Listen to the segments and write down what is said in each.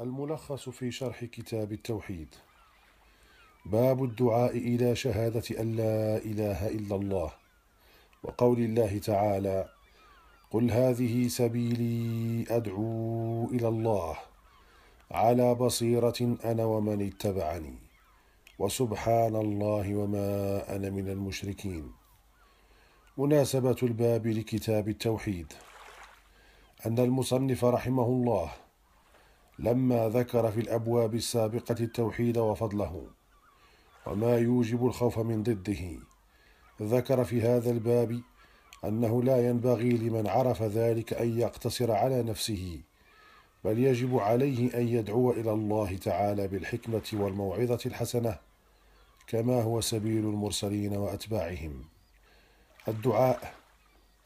الملخص في شرح كتاب التوحيد باب الدعاء إلى شهادة أن لا إله إلا الله وقول الله تعالى قل هذه سبيلي أدعو إلى الله على بصيرة أنا ومن اتبعني وسبحان الله وما أنا من المشركين مناسبة الباب لكتاب التوحيد أن المصنف رحمه الله لما ذكر في الابواب السابقه التوحيد وفضله وما يوجب الخوف من ضده ذكر في هذا الباب انه لا ينبغي لمن عرف ذلك ان يقتصر على نفسه بل يجب عليه ان يدعو الى الله تعالى بالحكمه والموعظه الحسنه كما هو سبيل المرسلين واتباعهم الدعاء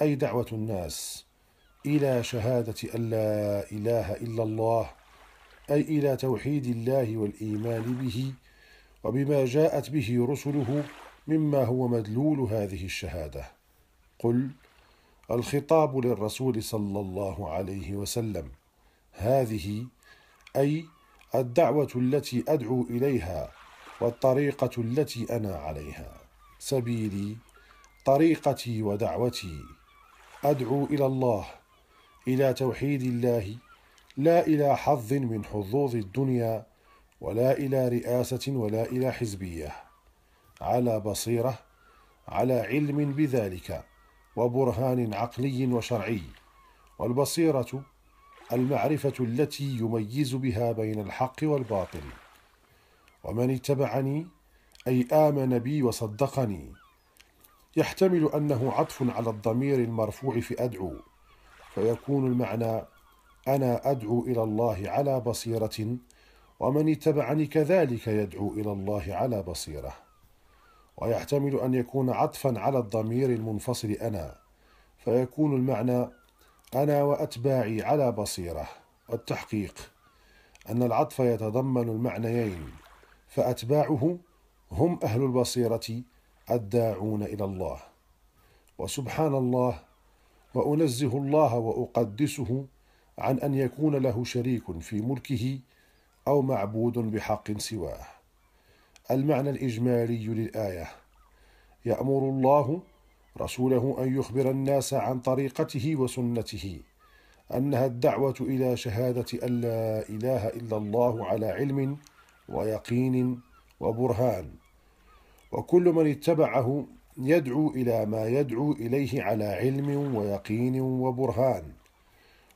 اي دعوه الناس الى شهاده ان لا اله الا الله أي إلى توحيد الله والإيمان به وبما جاءت به رسله مما هو مدلول هذه الشهادة قل الخطاب للرسول صلى الله عليه وسلم هذه أي الدعوة التي أدعو إليها والطريقة التي أنا عليها سبيلي طريقتي ودعوتي أدعو إلى الله إلى توحيد الله لا إلى حظ من حظوظ الدنيا ولا إلى رئاسة ولا إلى حزبية على بصيرة على علم بذلك وبرهان عقلي وشرعي والبصيرة المعرفة التي يميز بها بين الحق والباطل ومن اتبعني أي آمن بي وصدقني يحتمل أنه عطف على الضمير المرفوع في أدعو فيكون المعنى انا ادعو الى الله على بصيره ومن اتبعني كذلك يدعو الى الله على بصيره ويحتمل ان يكون عطفا على الضمير المنفصل انا فيكون المعنى انا واتباعي على بصيره التحقيق ان العطف يتضمن المعنيين فاتباعه هم اهل البصيره الداعون الى الله وسبحان الله وانزه الله واقدسه عن أن يكون له شريك في ملكه أو معبود بحق سواه المعنى الإجمالي للآية يأمر الله رسوله أن يخبر الناس عن طريقته وسنته أنها الدعوة إلى شهادة أن لا إله إلا الله على علم ويقين وبرهان وكل من اتبعه يدعو إلى ما يدعو إليه على علم ويقين وبرهان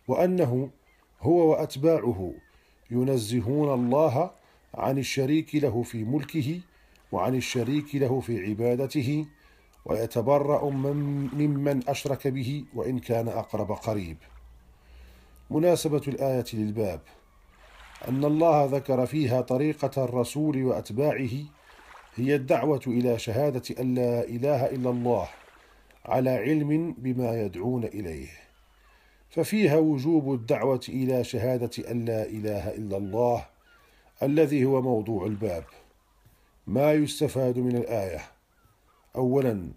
وأنه هو وأتباعه ينزهون الله عن الشريك له في ملكه وعن الشريك له في عبادته ويتبرأ من ممن أشرك به وإن كان أقرب قريب مناسبة الآية للباب أن الله ذكر فيها طريقة الرسول وأتباعه هي الدعوة إلى شهادة أن لا إله إلا الله على علم بما يدعون إليه ففيها وجوب الدعوة إلى شهادة أن لا إله إلا الله الذي هو موضوع الباب ما يستفاد من الآية أولا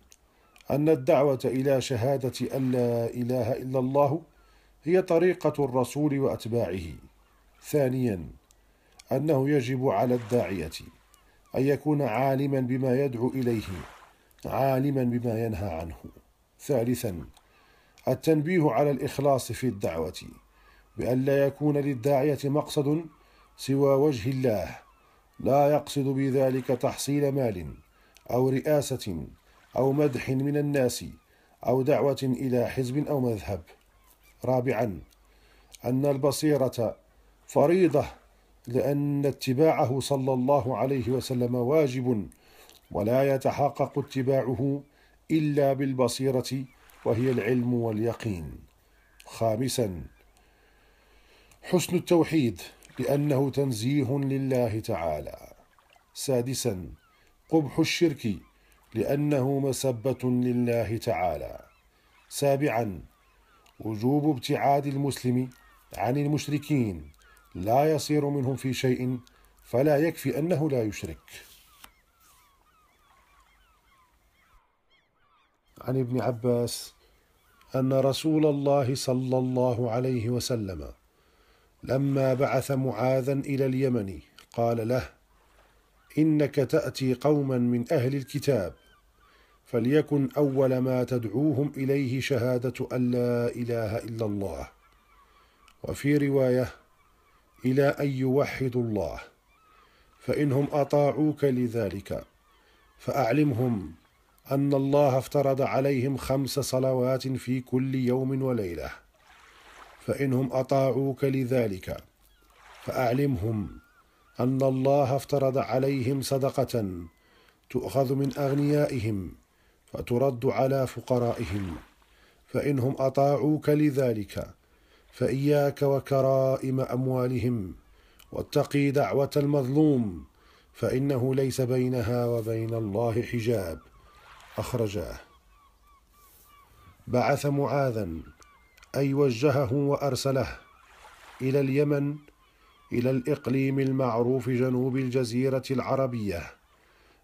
أن الدعوة إلى شهادة أن لا إله إلا الله هي طريقة الرسول وأتباعه ثانيا أنه يجب على الداعية أن يكون عالما بما يدعو إليه عالما بما ينهى عنه ثالثا التنبيه على الإخلاص في الدعوة بأن لا يكون للداعية مقصد سوى وجه الله لا يقصد بذلك تحصيل مال أو رئاسة أو مدح من الناس أو دعوة إلى حزب أو مذهب رابعا أن البصيرة فريضة لأن اتباعه صلى الله عليه وسلم واجب ولا يتحقق اتباعه إلا بالبصيرة وهي العلم واليقين خامسا حسن التوحيد لأنه تنزيه لله تعالى سادسا قبح الشرك لأنه مسبة لله تعالى سابعا وجوب ابتعاد المسلم عن المشركين لا يصير منهم في شيء فلا يكفي أنه لا يشرك عن ابن عباس أن رسول الله صلى الله عليه وسلم لما بعث معاذا إلى اليمن قال له إنك تأتي قوما من أهل الكتاب فليكن أول ما تدعوهم إليه شهادة أن لا إله إلا الله وفي رواية إلى أن يوحدوا الله فإنهم أطاعوك لذلك فأعلمهم أن الله افترض عليهم خمس صلوات في كل يوم وليلة فإنهم أطاعوك لذلك فأعلمهم أن الله افترض عليهم صدقة تؤخذ من أغنيائهم فترد على فقرائهم فإنهم أطاعوك لذلك فإياك وكرائم أموالهم واتقي دعوة المظلوم فإنه ليس بينها وبين الله حجاب أخرجاه بعث معاذا أي وجهه وأرسله إلى اليمن إلى الإقليم المعروف جنوب الجزيرة العربية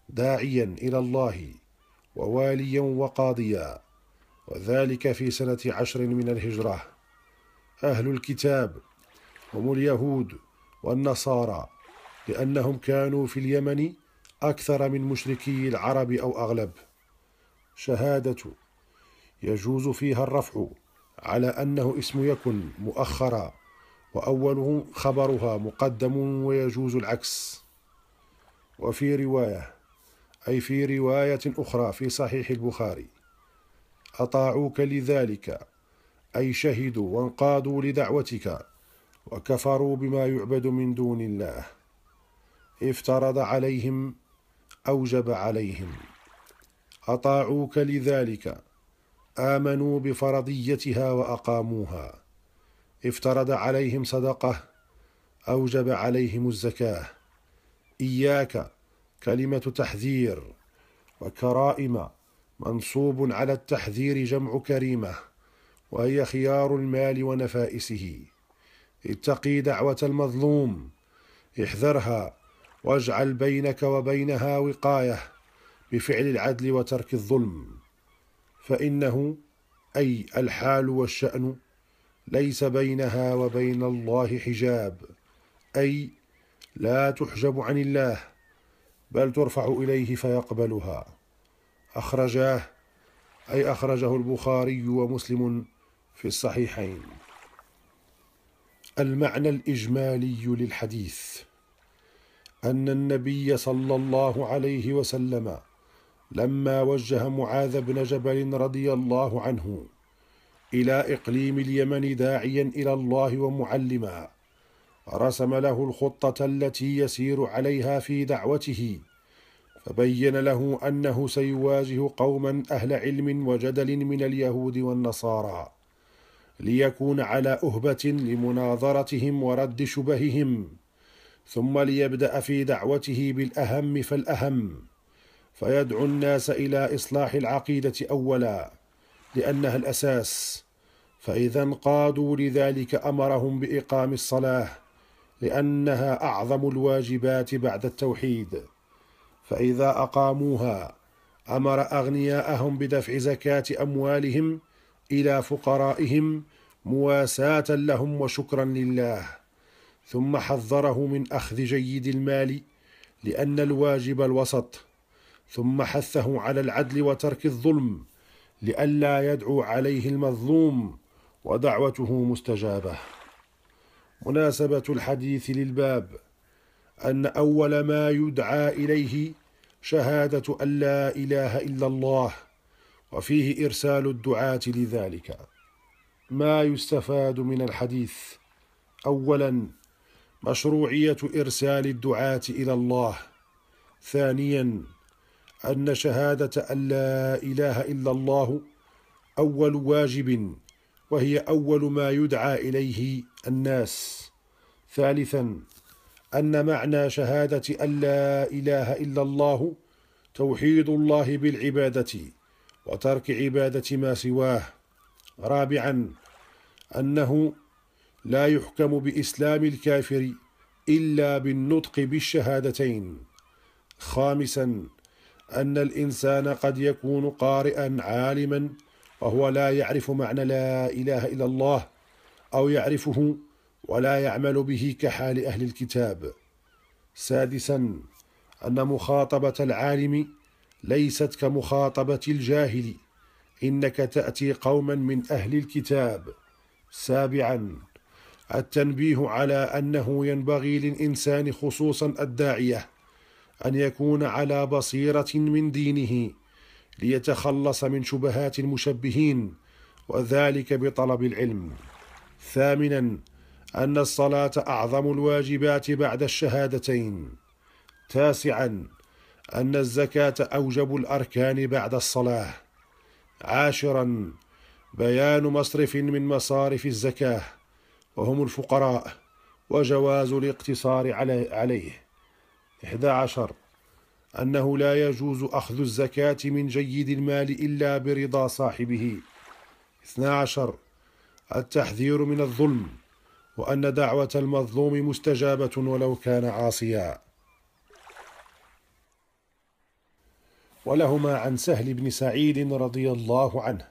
داعيا إلى الله وواليا وقاضيا وذلك في سنة عشر من الهجرة أهل الكتاب هم اليهود والنصارى لأنهم كانوا في اليمن أكثر من مشركي العرب أو أغلب شهادة يجوز فيها الرفع على أنه اسم يكن مؤخرا وأوله خبرها مقدم ويجوز العكس وفي رواية أي في رواية أخرى في صحيح البخاري أطاعوك لذلك أي شهدوا وانقادوا لدعوتك وكفروا بما يعبد من دون الله افترض عليهم أوجب عليهم أطاعوك لذلك آمنوا بفرضيتها وأقاموها افترض عليهم صدقة أوجب عليهم الزكاة إياك كلمة تحذير وكرائم منصوب على التحذير جمع كريمة وهي خيار المال ونفائسه اتقي دعوة المظلوم احذرها واجعل بينك وبينها وقايه بفعل العدل وترك الظلم فإنه أي الحال والشأن ليس بينها وبين الله حجاب أي لا تحجب عن الله بل ترفع إليه فيقبلها أخرجاه أي أخرجه البخاري ومسلم في الصحيحين المعنى الإجمالي للحديث أن النبي صلى الله عليه وسلم لما وجه معاذ بن جبل رضي الله عنه إلى إقليم اليمن داعيا إلى الله ومعلما رسم له الخطة التي يسير عليها في دعوته فبين له أنه سيواجه قوما أهل علم وجدل من اليهود والنصارى ليكون على أهبة لمناظرتهم ورد شبههم ثم ليبدأ في دعوته بالأهم فالأهم فيدعو الناس إلى إصلاح العقيدة أولا لأنها الأساس فإذا انقادوا لذلك أمرهم بإقام الصلاة لأنها أعظم الواجبات بعد التوحيد فإذا أقاموها أمر أغنياءهم بدفع زكاة أموالهم إلى فقرائهم مواساة لهم وشكرا لله ثم حذره من أخذ جيد المال لأن الواجب الوسط ثم حثه على العدل وترك الظلم لئلا يدعو عليه المظلوم ودعوته مستجابه مناسبه الحديث للباب ان اول ما يدعى اليه شهاده ان لا اله الا الله وفيه ارسال الدعاه لذلك ما يستفاد من الحديث اولا مشروعيه ارسال الدعاه الى الله ثانيا أن شهادة أن لا إله إلا الله أول واجب وهي أول ما يدعى إليه الناس ثالثا أن معنى شهادة أن لا إله إلا الله توحيد الله بالعبادة وترك عبادة ما سواه رابعا أنه لا يحكم بإسلام الكافر إلا بالنطق بالشهادتين خامسا أن الإنسان قد يكون قارئا عالما وهو لا يعرف معنى لا إله إلا الله أو يعرفه ولا يعمل به كحال أهل الكتاب سادسا أن مخاطبة العالم ليست كمخاطبة الجاهل إنك تأتي قوما من أهل الكتاب سابعا التنبيه على أنه ينبغي للإنسان خصوصا الداعية أن يكون على بصيرة من دينه ليتخلص من شبهات المشبهين وذلك بطلب العلم ثامنا أن الصلاة أعظم الواجبات بعد الشهادتين تاسعا أن الزكاة أوجب الأركان بعد الصلاة عاشرا بيان مصرف من مصارف الزكاة وهم الفقراء وجواز الاقتصار عليه 11 أنه لا يجوز أخذ الزكاة من جيد المال إلا برضا صاحبه 12 التحذير من الظلم وأن دعوة المظلوم مستجابة ولو كان عاصيا ولهما عن سهل بن سعيد رضي الله عنه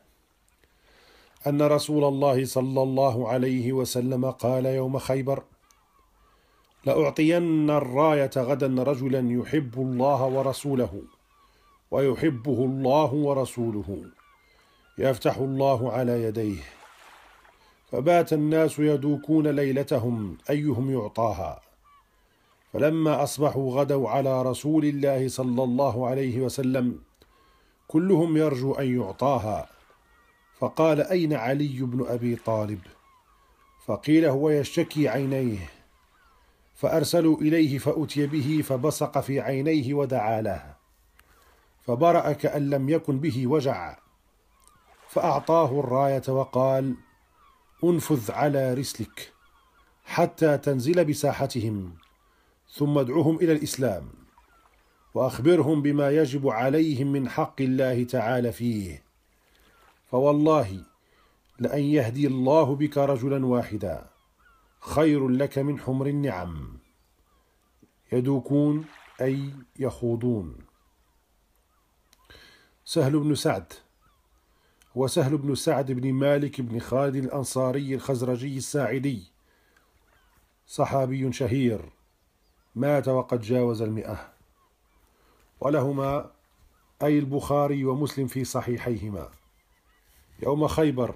أن رسول الله صلى الله عليه وسلم قال يوم خيبر لأعطين الراية غدا رجلا يحب الله ورسوله ويحبه الله ورسوله يفتح الله على يديه فبات الناس يدوكون ليلتهم أيهم يعطاها فلما أصبحوا غدوا على رسول الله صلى الله عليه وسلم كلهم يرجو أن يعطاها فقال أين علي بن أبي طالب فقيل هو يشتكي عينيه فأرسلوا إليه فأتي به فبصق في عينيه ودعا لها فبرأ كأن لم يكن به وجع فأعطاه الراية وقال انفذ على رسلك حتى تنزل بساحتهم ثم ادعهم إلى الإسلام وأخبرهم بما يجب عليهم من حق الله تعالى فيه فوالله لأن يهدي الله بك رجلا واحدا خير لك من حمر النعم يدوكون أي يخوضون سهل بن سعد وسهل بن سعد بن مالك بن خالد الأنصاري الخزرجي الساعدي صحابي شهير مات وقد جاوز المئة ولهما أي البخاري ومسلم في صحيحيهما يوم خيبر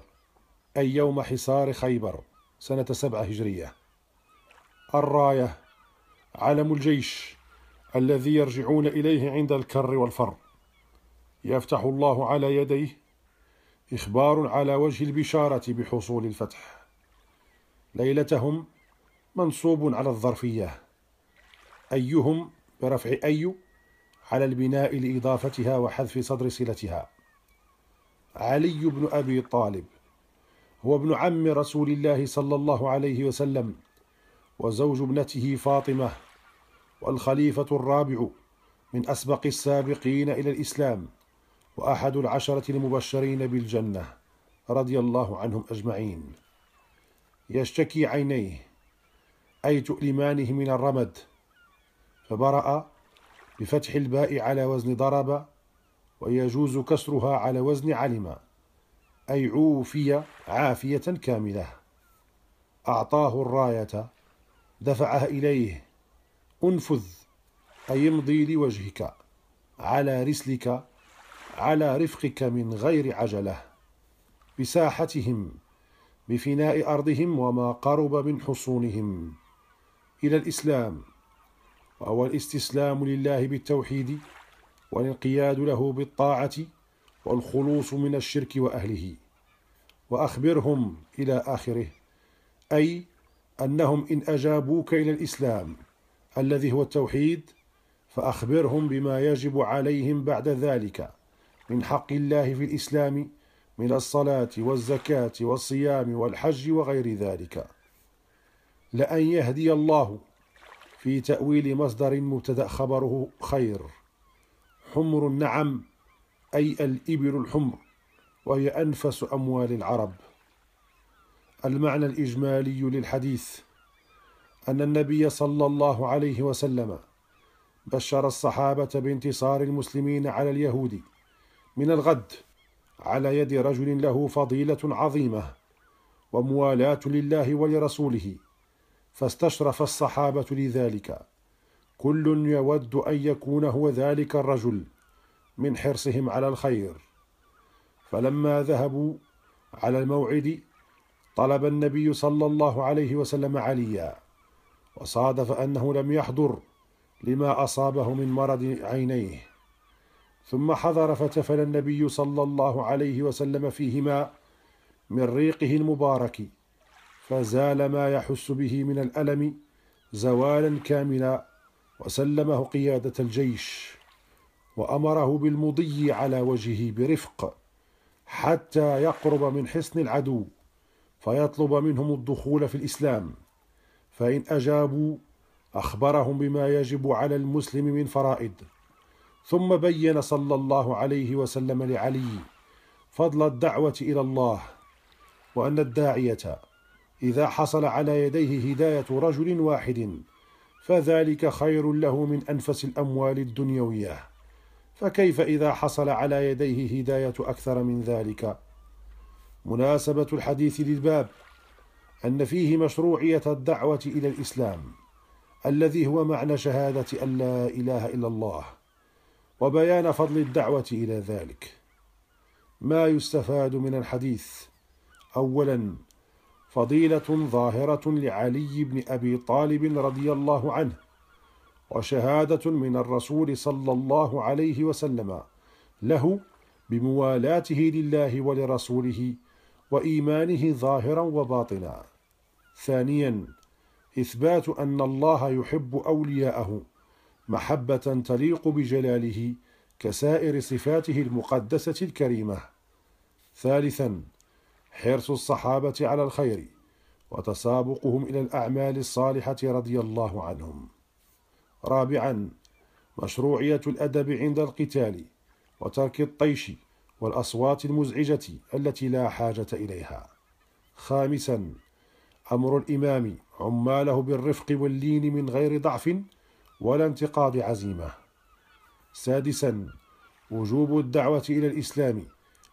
أي يوم حصار خيبر سنة سبعة هجرية الراية علم الجيش الذي يرجعون إليه عند الكر والفر يفتح الله على يديه إخبار على وجه البشارة بحصول الفتح ليلتهم منصوب على الظرفية أيهم برفع أي على البناء لإضافتها وحذف صدر صلتها علي بن أبي طالب هو ابن عم رسول الله صلى الله عليه وسلم وزوج ابنته فاطمة والخليفة الرابع من أسبق السابقين إلى الإسلام وأحد العشرة المبشرين بالجنة رضي الله عنهم أجمعين يشتكي عينيه أي تؤلمانه من الرمد فبرأ بفتح الباء على وزن ضرب ويجوز كسرها على وزن علم أي عوفي عافية كاملة أعطاه الراية دفعها إليه أنفذ أي امضي لوجهك على رسلك على رفقك من غير عجلة بساحتهم بفناء أرضهم وما قرب من حصونهم إلى الإسلام وهو الاستسلام لله بالتوحيد والانقياد له بالطاعة والخلوص من الشرك وأهله وأخبرهم إلى آخره أي أنهم إن أجابوك إلى الإسلام الذي هو التوحيد فأخبرهم بما يجب عليهم بعد ذلك من حق الله في الإسلام من الصلاة والزكاة والصيام والحج وغير ذلك لأن يهدي الله في تأويل مصدر مبتدأ خبره خير حمر النعم أي الإبل الحمر وهي أنفس أموال العرب المعنى الإجمالي للحديث أن النبي صلى الله عليه وسلم بشر الصحابة بانتصار المسلمين على اليهود من الغد على يد رجل له فضيلة عظيمة وموالاة لله ولرسوله فاستشرف الصحابة لذلك كل يود أن يكون هو ذلك الرجل من حرصهم على الخير فلما ذهبوا على الموعد طلب النبي صلى الله عليه وسلم عليا وصادف انه لم يحضر لما اصابه من مرض عينيه ثم حضر فتفل النبي صلى الله عليه وسلم فيهما من ريقه المبارك فزال ما يحس به من الالم زوالا كاملا وسلمه قياده الجيش وأمره بالمضي على وجهه برفق حتى يقرب من حصن العدو فيطلب منهم الدخول في الإسلام فإن أجابوا أخبرهم بما يجب على المسلم من فرائد ثم بين صلى الله عليه وسلم لعلي فضل الدعوة إلى الله وأن الداعية إذا حصل على يديه هداية رجل واحد فذلك خير له من أنفس الأموال الدنيوية فكيف إذا حصل على يديه هداية أكثر من ذلك؟ مناسبة الحديث للباب أن فيه مشروعية الدعوة إلى الإسلام الذي هو معنى شهادة أن لا إله إلا الله وبيان فضل الدعوة إلى ذلك ما يستفاد من الحديث أولا فضيلة ظاهرة لعلي بن أبي طالب رضي الله عنه وشهادة من الرسول صلى الله عليه وسلم له بموالاته لله ولرسوله وإيمانه ظاهرا وباطنا ثانيا إثبات أن الله يحب أولياءه محبة تليق بجلاله كسائر صفاته المقدسة الكريمة ثالثا حرص الصحابة على الخير وتسابقهم إلى الأعمال الصالحة رضي الله عنهم رابعا مشروعية الأدب عند القتال وترك الطيش والأصوات المزعجة التي لا حاجة إليها خامسا أمر الإمام عماله بالرفق واللين من غير ضعف ولا انتقاض عزيمة سادسا وجوب الدعوة إلى الإسلام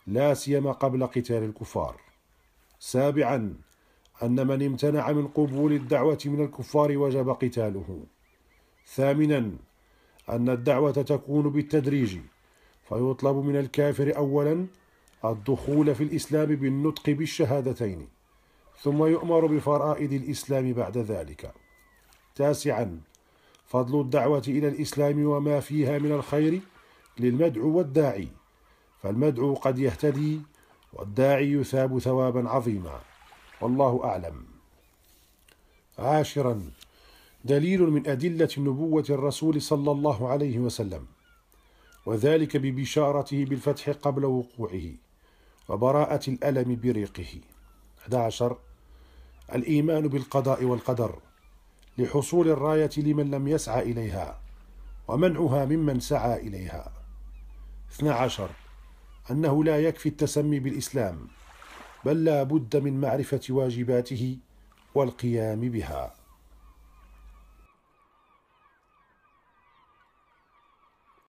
لا سيما قبل قتال الكفار سابعا أن من امتنع من قبول الدعوة من الكفار وجب قتاله ثامنا أن الدعوة تكون بالتدريج فيطلب من الكافر أولا الدخول في الإسلام بالنطق بالشهادتين ثم يؤمر بفرائض الإسلام بعد ذلك تاسعا فضل الدعوة إلى الإسلام وما فيها من الخير للمدعو والداعي فالمدعو قد يهتدي والداعي يثاب ثوابا عظيما والله أعلم عاشرا دليل من أدلة نبوة الرسول صلى الله عليه وسلم وذلك ببشارته بالفتح قبل وقوعه وبراءة الألم بريقه 11 الإيمان بالقضاء والقدر لحصول الراية لمن لم يسعى إليها ومنعها ممن سعى إليها 12 أنه لا يكفي التسمي بالإسلام بل لا بد من معرفة واجباته والقيام بها